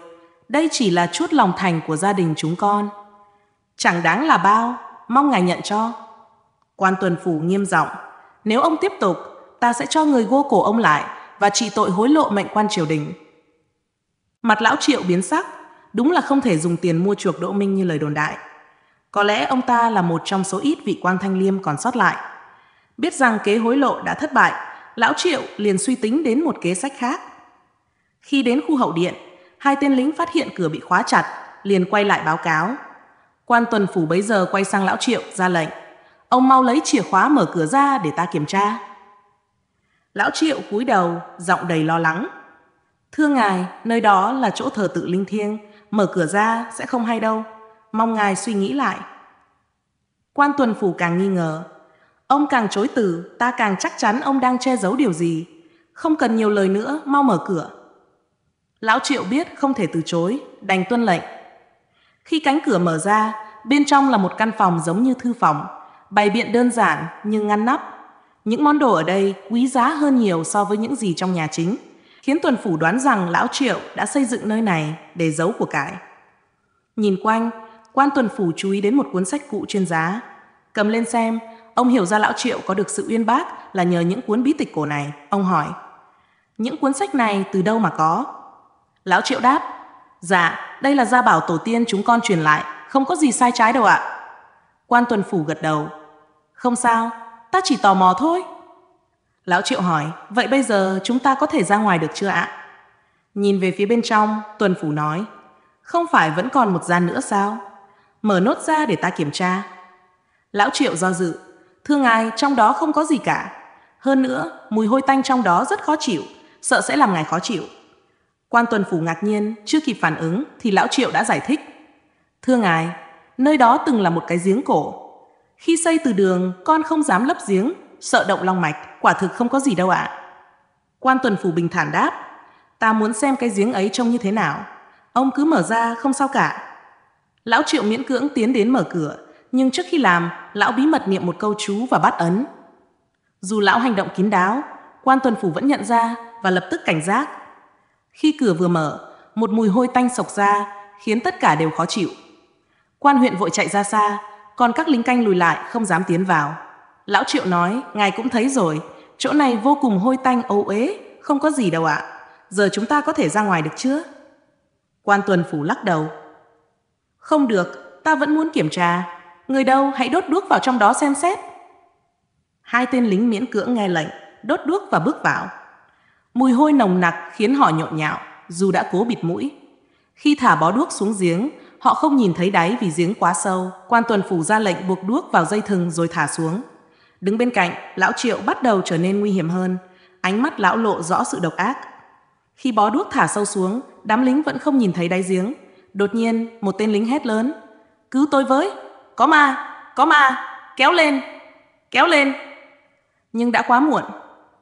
Đây chỉ là chút lòng thành của gia đình chúng con. Chẳng đáng là bao, mong ngài nhận cho. Quan tuần phủ nghiêm giọng, nếu ông tiếp tục, ta sẽ cho người gô cổ ông lại và trị tội hối lộ mệnh quan triều đình. Mặt lão triệu biến sắc, đúng là không thể dùng tiền mua chuộc Đỗ Minh như lời đồn đại. Có lẽ ông ta là một trong số ít vị quan thanh liêm còn sót lại. Biết rằng kế hối lộ đã thất bại, lão triệu liền suy tính đến một kế sách khác. Khi đến khu hậu điện, hai tên lính phát hiện cửa bị khóa chặt, liền quay lại báo cáo. Quan tuần phủ bấy giờ quay sang lão triệu ra lệnh. Ông mau lấy chìa khóa mở cửa ra để ta kiểm tra. Lão Triệu cúi đầu, giọng đầy lo lắng. Thưa ngài, nơi đó là chỗ thờ tự linh thiêng, mở cửa ra sẽ không hay đâu. Mong ngài suy nghĩ lại. Quan tuần phủ càng nghi ngờ. Ông càng chối từ, ta càng chắc chắn ông đang che giấu điều gì. Không cần nhiều lời nữa, mau mở cửa. Lão Triệu biết không thể từ chối, đành tuân lệnh. Khi cánh cửa mở ra, bên trong là một căn phòng giống như thư phòng, Bày biện đơn giản nhưng ngăn nắp. Những món đồ ở đây quý giá hơn nhiều so với những gì trong nhà chính, khiến tuần phủ đoán rằng lão Triệu đã xây dựng nơi này để giấu của cải. Nhìn quanh, quan tuần phủ chú ý đến một cuốn sách cũ trên giá. Cầm lên xem, ông hiểu ra lão Triệu có được sự uyên bác là nhờ những cuốn bí tịch cổ này. Ông hỏi, những cuốn sách này từ đâu mà có? Lão Triệu đáp, dạ, đây là gia bảo tổ tiên chúng con truyền lại, không có gì sai trái đâu ạ. Quan tuần phủ gật đầu, không sao, ta chỉ tò mò thôi. Lão Triệu hỏi, vậy bây giờ chúng ta có thể ra ngoài được chưa ạ? Nhìn về phía bên trong, Tuần Phủ nói, không phải vẫn còn một gian nữa sao? Mở nốt ra để ta kiểm tra. Lão Triệu do dự, thưa ngài trong đó không có gì cả. Hơn nữa, mùi hôi tanh trong đó rất khó chịu, sợ sẽ làm ngài khó chịu. Quan Tuần Phủ ngạc nhiên, chưa kịp phản ứng thì Lão Triệu đã giải thích. Thưa ngài, nơi đó từng là một cái giếng cổ, khi xây từ đường, con không dám lấp giếng, sợ động lòng mạch, quả thực không có gì đâu ạ. À. Quan tuần phủ bình thản đáp, ta muốn xem cái giếng ấy trông như thế nào. Ông cứ mở ra, không sao cả. Lão triệu miễn cưỡng tiến đến mở cửa, nhưng trước khi làm, lão bí mật niệm một câu chú và bắt ấn. Dù lão hành động kín đáo, quan tuần phủ vẫn nhận ra và lập tức cảnh giác. Khi cửa vừa mở, một mùi hôi tanh sộc ra, khiến tất cả đều khó chịu. Quan huyện vội chạy ra xa, còn các lính canh lùi lại không dám tiến vào. Lão Triệu nói, ngài cũng thấy rồi, chỗ này vô cùng hôi tanh ấu ế, không có gì đâu ạ. Giờ chúng ta có thể ra ngoài được chưa? Quan tuần phủ lắc đầu. Không được, ta vẫn muốn kiểm tra. Người đâu hãy đốt đuốc vào trong đó xem xét. Hai tên lính miễn cưỡng nghe lệnh, đốt đuốc và bước vào. Mùi hôi nồng nặc khiến họ nhộn nhạo, dù đã cố bịt mũi. Khi thả bó đuốc xuống giếng, Họ không nhìn thấy đáy vì giếng quá sâu, quan tuần phủ ra lệnh buộc đuốc vào dây thừng rồi thả xuống. Đứng bên cạnh, lão Triệu bắt đầu trở nên nguy hiểm hơn, ánh mắt lão lộ rõ sự độc ác. Khi bó đuốc thả sâu xuống, đám lính vẫn không nhìn thấy đáy giếng. Đột nhiên, một tên lính hét lớn. Cứu tôi với! Có ma! Có ma! Kéo lên! Kéo lên! Nhưng đã quá muộn.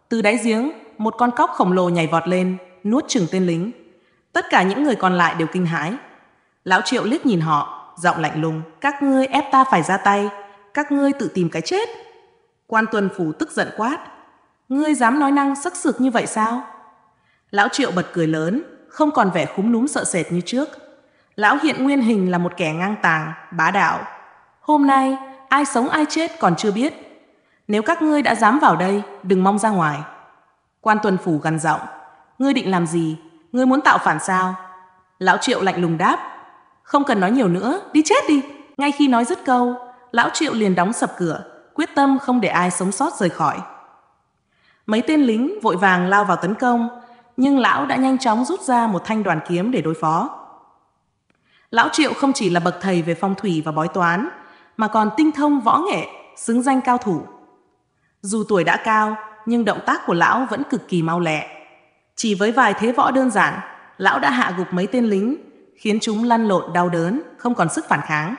Từ đáy giếng, một con cóc khổng lồ nhảy vọt lên, nuốt chừng tên lính. Tất cả những người còn lại đều kinh hãi, Lão Triệu liếc nhìn họ, giọng lạnh lùng, các ngươi ép ta phải ra tay, các ngươi tự tìm cái chết. Quan tuần phủ tức giận quát, ngươi dám nói năng sắc sược như vậy sao? Lão Triệu bật cười lớn, không còn vẻ khúm núm sợ sệt như trước. Lão hiện nguyên hình là một kẻ ngang tàng, bá đạo. Hôm nay, ai sống ai chết còn chưa biết. Nếu các ngươi đã dám vào đây, đừng mong ra ngoài. Quan tuần phủ gằn giọng, ngươi định làm gì? Ngươi muốn tạo phản sao? Lão Triệu lạnh lùng đáp, không cần nói nhiều nữa, đi chết đi. Ngay khi nói dứt câu, lão triệu liền đóng sập cửa, quyết tâm không để ai sống sót rời khỏi. Mấy tên lính vội vàng lao vào tấn công, nhưng lão đã nhanh chóng rút ra một thanh đoàn kiếm để đối phó. Lão Triệu không chỉ là bậc thầy về phong thủy và bói toán, mà còn tinh thông võ nghệ, xứng danh cao thủ. Dù tuổi đã cao, nhưng động tác của lão vẫn cực kỳ mau lẹ. Chỉ với vài thế võ đơn giản, lão đã hạ gục mấy tên lính khiến chúng lăn lộn đau đớn, không còn sức phản kháng.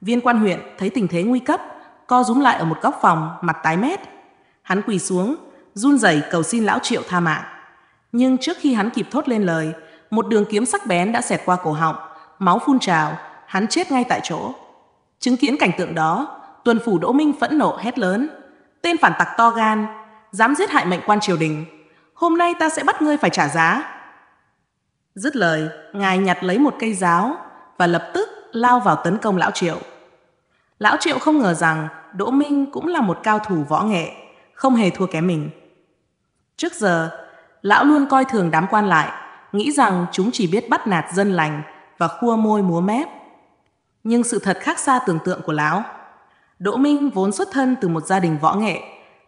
Viên quan huyện thấy tình thế nguy cấp, co rúm lại ở một góc phòng, mặt tái mét. Hắn quỳ xuống, run rẩy cầu xin lão Triệu tha mạng. Nhưng trước khi hắn kịp thốt lên lời, một đường kiếm sắc bén đã xẹt qua cổ họng, máu phun trào, hắn chết ngay tại chỗ. Chứng kiến cảnh tượng đó, tuần phủ Đỗ Minh phẫn nộ hét lớn. Tên phản tặc to gan, dám giết hại mệnh quan triều đình. Hôm nay ta sẽ bắt ngươi phải trả giá. Dứt lời, ngài nhặt lấy một cây giáo và lập tức lao vào tấn công lão Triệu. Lão Triệu không ngờ rằng Đỗ Minh cũng là một cao thủ võ nghệ, không hề thua kém mình. Trước giờ, lão luôn coi thường đám quan lại, nghĩ rằng chúng chỉ biết bắt nạt dân lành và khua môi múa mép. Nhưng sự thật khác xa tưởng tượng của lão. Đỗ Minh vốn xuất thân từ một gia đình võ nghệ,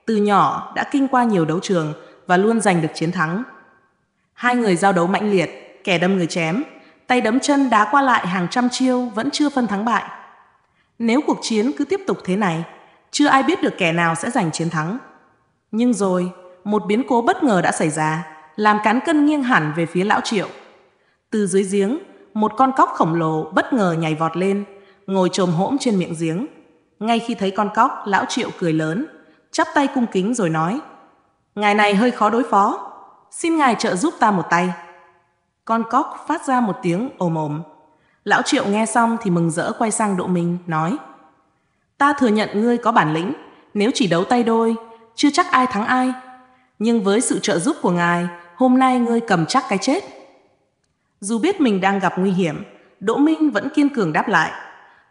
từ nhỏ đã kinh qua nhiều đấu trường và luôn giành được chiến thắng. Hai người giao đấu mãnh liệt, kẻ đâm người chém, tay đấm chân đá qua lại hàng trăm chiêu vẫn chưa phân thắng bại. Nếu cuộc chiến cứ tiếp tục thế này, chưa ai biết được kẻ nào sẽ giành chiến thắng. Nhưng rồi, một biến cố bất ngờ đã xảy ra, làm cán cân nghiêng hẳn về phía lão triệu. Từ dưới giếng, một con cóc khổng lồ bất ngờ nhảy vọt lên, ngồi trồm hỗm trên miệng giếng. Ngay khi thấy con cóc, lão triệu cười lớn, chắp tay cung kính rồi nói Ngài này hơi khó đối phó, xin ngài trợ giúp ta một tay. Con cóc phát ra một tiếng ồm ồm. Lão Triệu nghe xong thì mừng rỡ quay sang độ mình, nói Ta thừa nhận ngươi có bản lĩnh, nếu chỉ đấu tay đôi, chưa chắc ai thắng ai. Nhưng với sự trợ giúp của ngài, hôm nay ngươi cầm chắc cái chết. Dù biết mình đang gặp nguy hiểm, Đỗ Minh vẫn kiên cường đáp lại.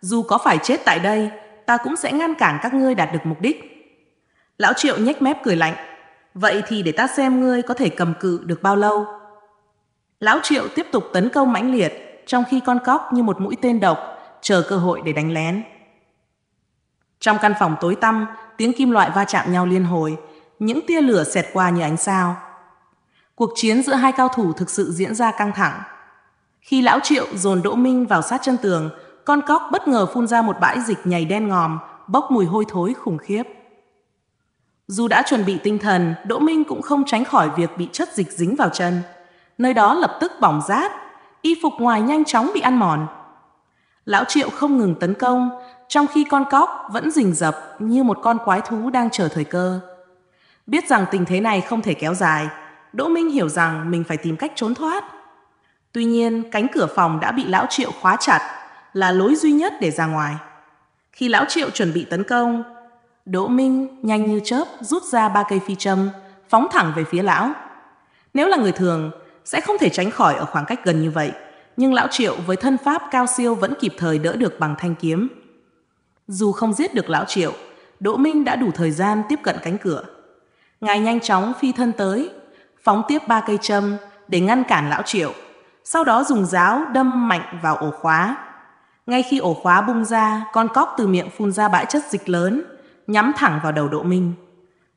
Dù có phải chết tại đây, ta cũng sẽ ngăn cản các ngươi đạt được mục đích. Lão Triệu nhếch mép cười lạnh. Vậy thì để ta xem ngươi có thể cầm cự được bao lâu. Lão Triệu tiếp tục tấn công mãnh liệt, trong khi con cóc như một mũi tên độc, chờ cơ hội để đánh lén. Trong căn phòng tối tăm, tiếng kim loại va chạm nhau liên hồi, những tia lửa xẹt qua như ánh sao. Cuộc chiến giữa hai cao thủ thực sự diễn ra căng thẳng. Khi lão Triệu dồn Đỗ Minh vào sát chân tường, con cóc bất ngờ phun ra một bãi dịch nhầy đen ngòm, bốc mùi hôi thối khủng khiếp. Dù đã chuẩn bị tinh thần, Đỗ Minh cũng không tránh khỏi việc bị chất dịch dính vào chân. Nơi đó lập tức bỏng rát, y phục ngoài nhanh chóng bị ăn mòn. Lão Triệu không ngừng tấn công, trong khi con cóc vẫn rình rập như một con quái thú đang chờ thời cơ. Biết rằng tình thế này không thể kéo dài, Đỗ Minh hiểu rằng mình phải tìm cách trốn thoát. Tuy nhiên, cánh cửa phòng đã bị Lão Triệu khóa chặt, là lối duy nhất để ra ngoài. Khi Lão Triệu chuẩn bị tấn công, Đỗ Minh nhanh như chớp rút ra ba cây phi châm, phóng thẳng về phía Lão. Nếu là người thường, sẽ không thể tránh khỏi ở khoảng cách gần như vậy, nhưng lão Triệu với thân pháp cao siêu vẫn kịp thời đỡ được bằng thanh kiếm. Dù không giết được lão Triệu, Đỗ Minh đã đủ thời gian tiếp cận cánh cửa. Ngài nhanh chóng phi thân tới, phóng tiếp ba cây châm để ngăn cản lão Triệu, sau đó dùng giáo đâm mạnh vào ổ khóa. Ngay khi ổ khóa bung ra, con cóc từ miệng phun ra bãi chất dịch lớn, nhắm thẳng vào đầu Đỗ Minh.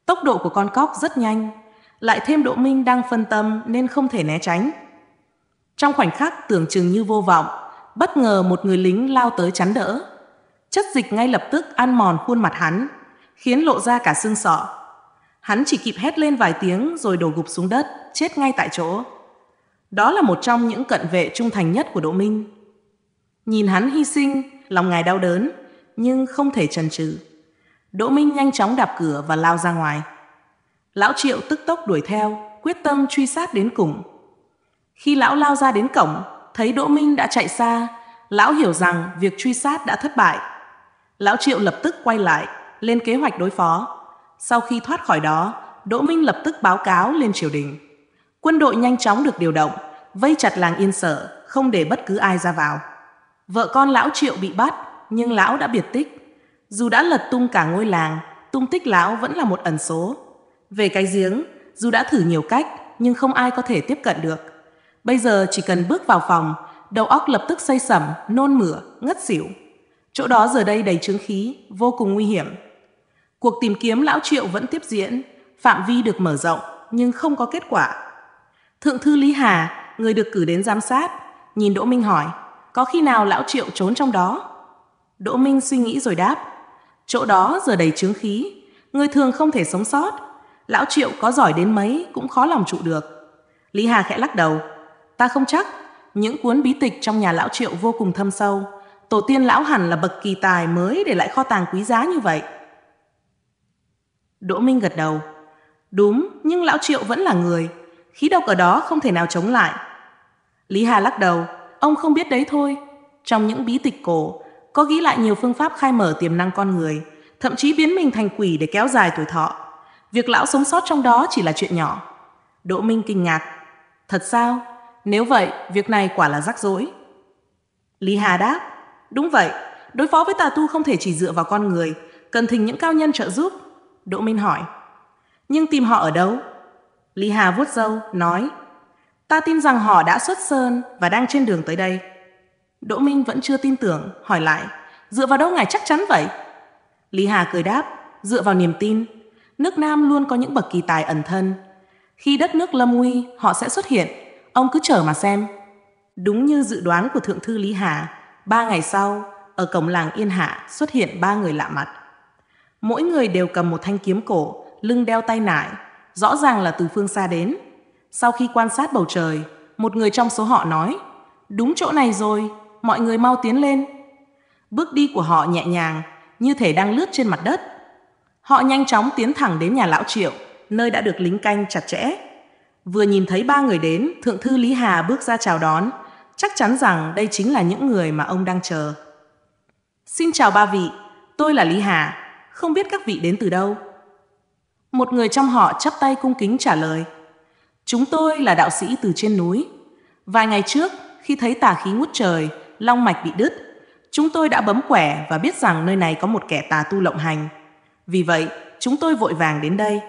Tốc độ của con cóc rất nhanh, lại thêm Đỗ Minh đang phân tâm nên không thể né tránh. Trong khoảnh khắc tưởng chừng như vô vọng, bất ngờ một người lính lao tới chắn đỡ. Chất dịch ngay lập tức ăn mòn khuôn mặt hắn, khiến lộ ra cả xương sọ. Hắn chỉ kịp hét lên vài tiếng rồi đổ gục xuống đất, chết ngay tại chỗ. Đó là một trong những cận vệ trung thành nhất của Đỗ Minh. Nhìn hắn hy sinh, lòng ngài đau đớn, nhưng không thể trần chừ. Đỗ Minh nhanh chóng đạp cửa và lao ra ngoài. Lão Triệu tức tốc đuổi theo, quyết tâm truy sát đến cùng. Khi lão lao ra đến cổng, thấy Đỗ Minh đã chạy xa, lão hiểu rằng việc truy sát đã thất bại. Lão Triệu lập tức quay lại, lên kế hoạch đối phó. Sau khi thoát khỏi đó, Đỗ Minh lập tức báo cáo lên triều đình. Quân đội nhanh chóng được điều động, vây chặt làng Yên Sở, không để bất cứ ai ra vào. Vợ con lão Triệu bị bắt, nhưng lão đã biệt tích. Dù đã lật tung cả ngôi làng, tung tích lão vẫn là một ẩn số. Về cái giếng, dù đã thử nhiều cách nhưng không ai có thể tiếp cận được. Bây giờ chỉ cần bước vào phòng, đầu óc lập tức say sẩm, nôn mửa, ngất xỉu. Chỗ đó giờ đây đầy chứng khí, vô cùng nguy hiểm. Cuộc tìm kiếm lão Triệu vẫn tiếp diễn, phạm vi được mở rộng nhưng không có kết quả. Thượng thư Lý Hà, người được cử đến giám sát, nhìn Đỗ Minh hỏi, có khi nào lão Triệu trốn trong đó? Đỗ Minh suy nghĩ rồi đáp, chỗ đó giờ đầy chứng khí, người thường không thể sống sót, lão Triệu có giỏi đến mấy cũng khó lòng trụ được. Lý Hà khẽ lắc đầu, ta không chắc, những cuốn bí tịch trong nhà lão Triệu vô cùng thâm sâu, tổ tiên lão hẳn là bậc kỳ tài mới để lại kho tàng quý giá như vậy. Đỗ Minh gật đầu, đúng, nhưng lão Triệu vẫn là người, khí độc ở đó không thể nào chống lại. Lý Hà lắc đầu, ông không biết đấy thôi. Trong những bí tịch cổ, có ghi lại nhiều phương pháp khai mở tiềm năng con người, thậm chí biến mình thành quỷ để kéo dài tuổi thọ. Việc lão sống sót trong đó chỉ là chuyện nhỏ. Đỗ Minh kinh ngạc. Thật sao? Nếu vậy, việc này quả là rắc rối. Lý Hà đáp. Đúng vậy, đối phó với tà tu không thể chỉ dựa vào con người, cần thình những cao nhân trợ giúp. Đỗ Minh hỏi. Nhưng tìm họ ở đâu? Lý Hà vuốt râu, nói. Ta tin rằng họ đã xuất sơn và đang trên đường tới đây. Đỗ Minh vẫn chưa tin tưởng, hỏi lại. Dựa vào đâu ngài chắc chắn vậy? Lý Hà cười đáp, dựa vào niềm tin, nước Nam luôn có những bậc kỳ tài ẩn thân. Khi đất nước lâm nguy, họ sẽ xuất hiện. Ông cứ chờ mà xem. Đúng như dự đoán của Thượng thư Lý Hà, ba ngày sau, ở cổng làng Yên Hạ xuất hiện ba người lạ mặt. Mỗi người đều cầm một thanh kiếm cổ, lưng đeo tay nải, rõ ràng là từ phương xa đến. Sau khi quan sát bầu trời, một người trong số họ nói, đúng chỗ này rồi, mọi người mau tiến lên. Bước đi của họ nhẹ nhàng, như thể đang lướt trên mặt đất. Họ nhanh chóng tiến thẳng đến nhà lão Triệu, nơi đã được lính canh chặt chẽ. Vừa nhìn thấy ba người đến, Thượng thư Lý Hà bước ra chào đón, chắc chắn rằng đây chính là những người mà ông đang chờ. Xin chào ba vị, tôi là Lý Hà, không biết các vị đến từ đâu. Một người trong họ chắp tay cung kính trả lời. Chúng tôi là đạo sĩ từ trên núi. Vài ngày trước, khi thấy tà khí ngút trời, long mạch bị đứt, chúng tôi đã bấm quẻ và biết rằng nơi này có một kẻ tà tu lộng hành. Vì vậy, chúng tôi vội vàng đến đây.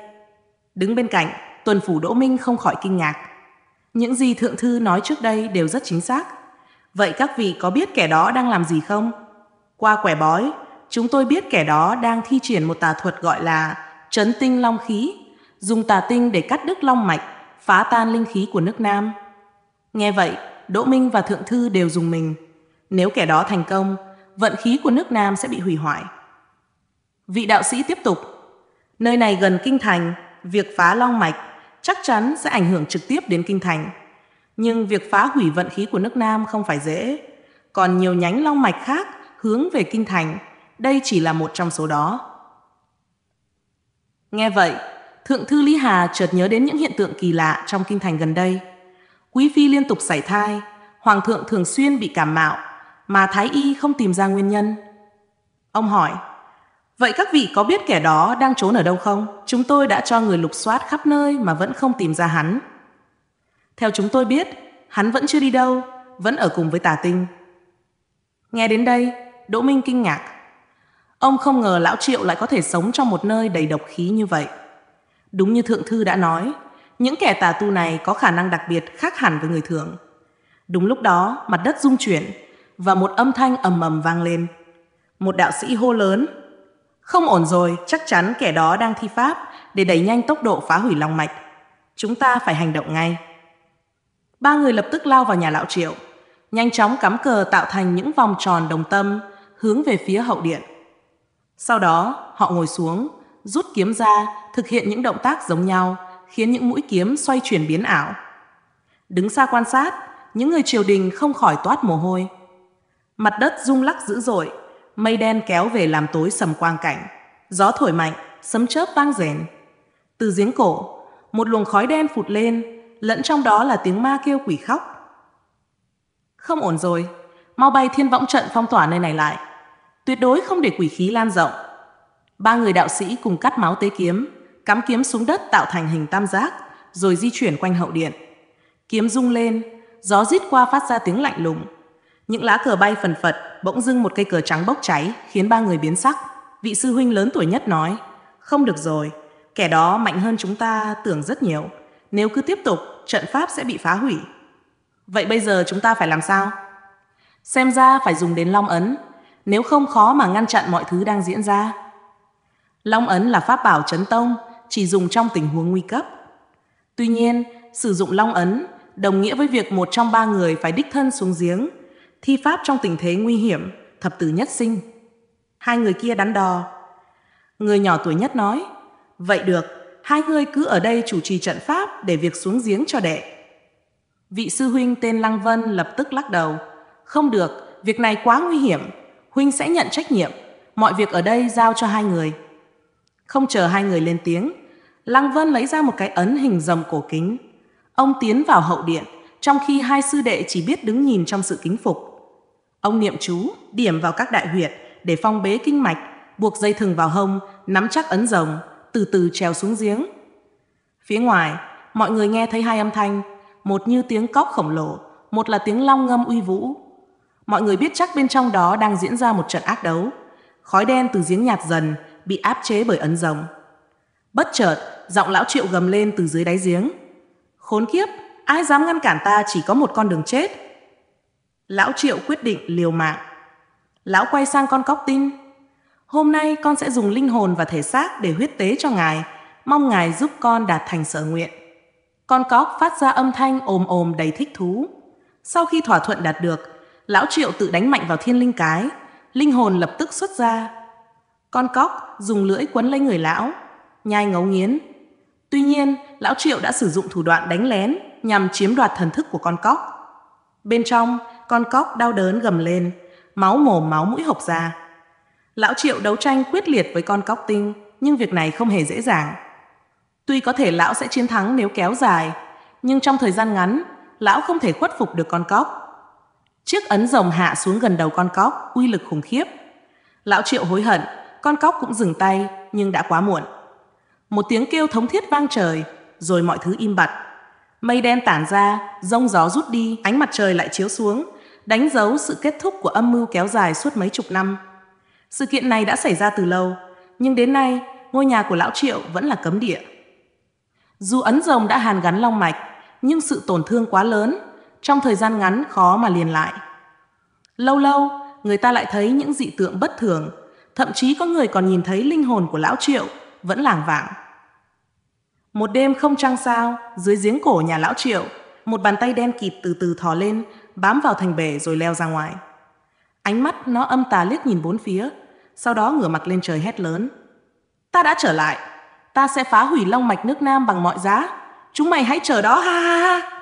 Đứng bên cạnh, tuần phủ Đỗ Minh không khỏi kinh ngạc. Những gì thượng thư nói trước đây đều rất chính xác. Vậy các vị có biết kẻ đó đang làm gì không? Qua quẻ bói, chúng tôi biết kẻ đó đang thi triển một tà thuật gọi là trấn tinh long khí, dùng tà tinh để cắt đứt long mạch, phá tan linh khí của nước Nam. Nghe vậy, Đỗ Minh và Thượng Thư đều dùng mình. Nếu kẻ đó thành công, vận khí của nước Nam sẽ bị hủy hoại. Vị đạo sĩ tiếp tục, nơi này gần kinh thành, việc phá long mạch chắc chắn sẽ ảnh hưởng trực tiếp đến kinh thành. Nhưng việc phá hủy vận khí của nước Nam không phải dễ. Còn nhiều nhánh long mạch khác hướng về kinh thành, đây chỉ là một trong số đó. Nghe vậy, Thượng Thư Lý Hà chợt nhớ đến những hiện tượng kỳ lạ trong kinh thành gần đây. Quý phi liên tục sảy thai, hoàng thượng thường xuyên bị cảm mạo, mà thái y không tìm ra nguyên nhân. Ông hỏi, Vậy các vị có biết kẻ đó đang trốn ở đâu không? Chúng tôi đã cho người lục soát khắp nơi mà vẫn không tìm ra hắn. Theo chúng tôi biết, hắn vẫn chưa đi đâu, vẫn ở cùng với tà tinh. Nghe đến đây, Đỗ Minh kinh ngạc. Ông không ngờ Lão Triệu lại có thể sống trong một nơi đầy độc khí như vậy. Đúng như Thượng Thư đã nói, những kẻ tà tu này có khả năng đặc biệt khác hẳn với người thường. Đúng lúc đó, mặt đất rung chuyển và một âm thanh ầm ầm vang lên. Một đạo sĩ hô lớn không ổn rồi, chắc chắn kẻ đó đang thi pháp để đẩy nhanh tốc độ phá hủy long mạch. Chúng ta phải hành động ngay. Ba người lập tức lao vào nhà lão triệu, nhanh chóng cắm cờ tạo thành những vòng tròn đồng tâm hướng về phía hậu điện. Sau đó, họ ngồi xuống, rút kiếm ra, thực hiện những động tác giống nhau, khiến những mũi kiếm xoay chuyển biến ảo. Đứng xa quan sát, những người triều đình không khỏi toát mồ hôi. Mặt đất rung lắc dữ dội, mây đen kéo về làm tối sầm quang cảnh. Gió thổi mạnh, sấm chớp vang rền. Từ giếng cổ, một luồng khói đen phụt lên, lẫn trong đó là tiếng ma kêu quỷ khóc. Không ổn rồi, mau bay thiên võng trận phong tỏa nơi này lại. Tuyệt đối không để quỷ khí lan rộng. Ba người đạo sĩ cùng cắt máu tế kiếm, cắm kiếm xuống đất tạo thành hình tam giác, rồi di chuyển quanh hậu điện. Kiếm rung lên, gió rít qua phát ra tiếng lạnh lùng, những lá cờ bay phần phật, bỗng dưng một cây cờ trắng bốc cháy, khiến ba người biến sắc. Vị sư huynh lớn tuổi nhất nói, không được rồi, kẻ đó mạnh hơn chúng ta tưởng rất nhiều. Nếu cứ tiếp tục, trận pháp sẽ bị phá hủy. Vậy bây giờ chúng ta phải làm sao? Xem ra phải dùng đến long ấn, nếu không khó mà ngăn chặn mọi thứ đang diễn ra. Long ấn là pháp bảo chấn tông, chỉ dùng trong tình huống nguy cấp. Tuy nhiên, sử dụng long ấn đồng nghĩa với việc một trong ba người phải đích thân xuống giếng thi pháp trong tình thế nguy hiểm, thập tử nhất sinh. Hai người kia đắn đo. Người nhỏ tuổi nhất nói, vậy được, hai người cứ ở đây chủ trì trận pháp để việc xuống giếng cho đệ. Vị sư huynh tên Lăng Vân lập tức lắc đầu. Không được, việc này quá nguy hiểm. Huynh sẽ nhận trách nhiệm. Mọi việc ở đây giao cho hai người. Không chờ hai người lên tiếng, Lăng Vân lấy ra một cái ấn hình rồng cổ kính. Ông tiến vào hậu điện, trong khi hai sư đệ chỉ biết đứng nhìn trong sự kính phục. Ông niệm chú, điểm vào các đại huyệt để phong bế kinh mạch, buộc dây thừng vào hông, nắm chắc ấn rồng, từ từ trèo xuống giếng. Phía ngoài, mọi người nghe thấy hai âm thanh, một như tiếng cóc khổng lồ, một là tiếng long ngâm uy vũ. Mọi người biết chắc bên trong đó đang diễn ra một trận ác đấu. Khói đen từ giếng nhạt dần, bị áp chế bởi ấn rồng. Bất chợt, giọng lão triệu gầm lên từ dưới đáy giếng. Khốn kiếp, ai dám ngăn cản ta chỉ có một con đường chết. Lão Triệu quyết định liều mạng. Lão quay sang con cóc tin. Hôm nay con sẽ dùng linh hồn và thể xác để huyết tế cho ngài, mong ngài giúp con đạt thành sở nguyện. Con cóc phát ra âm thanh ồm ồm đầy thích thú. Sau khi thỏa thuận đạt được, lão Triệu tự đánh mạnh vào thiên linh cái, linh hồn lập tức xuất ra. Con cóc dùng lưỡi quấn lấy người lão, nhai ngấu nghiến. Tuy nhiên, lão Triệu đã sử dụng thủ đoạn đánh lén nhằm chiếm đoạt thần thức của con cóc. Bên trong, con cóc đau đớn gầm lên, máu mồm máu mũi hộc ra. Lão Triệu đấu tranh quyết liệt với con cóc tinh, nhưng việc này không hề dễ dàng. Tuy có thể lão sẽ chiến thắng nếu kéo dài, nhưng trong thời gian ngắn, lão không thể khuất phục được con cóc. Chiếc ấn rồng hạ xuống gần đầu con cóc, uy lực khủng khiếp. Lão Triệu hối hận, con cóc cũng dừng tay, nhưng đã quá muộn. Một tiếng kêu thống thiết vang trời, rồi mọi thứ im bặt. Mây đen tản ra, rông gió rút đi, ánh mặt trời lại chiếu xuống, đánh dấu sự kết thúc của âm mưu kéo dài suốt mấy chục năm. Sự kiện này đã xảy ra từ lâu, nhưng đến nay, ngôi nhà của lão Triệu vẫn là cấm địa. Dù ấn rồng đã hàn gắn long mạch, nhưng sự tổn thương quá lớn, trong thời gian ngắn khó mà liền lại. Lâu lâu, người ta lại thấy những dị tượng bất thường, thậm chí có người còn nhìn thấy linh hồn của lão Triệu vẫn làng vảng. Một đêm không trăng sao, dưới giếng cổ nhà lão Triệu, một bàn tay đen kịt từ từ thò lên, bám vào thành bể rồi leo ra ngoài. Ánh mắt nó âm tà liếc nhìn bốn phía, sau đó ngửa mặt lên trời hét lớn. Ta đã trở lại, ta sẽ phá hủy long mạch nước Nam bằng mọi giá. Chúng mày hãy chờ đó ha ha ha.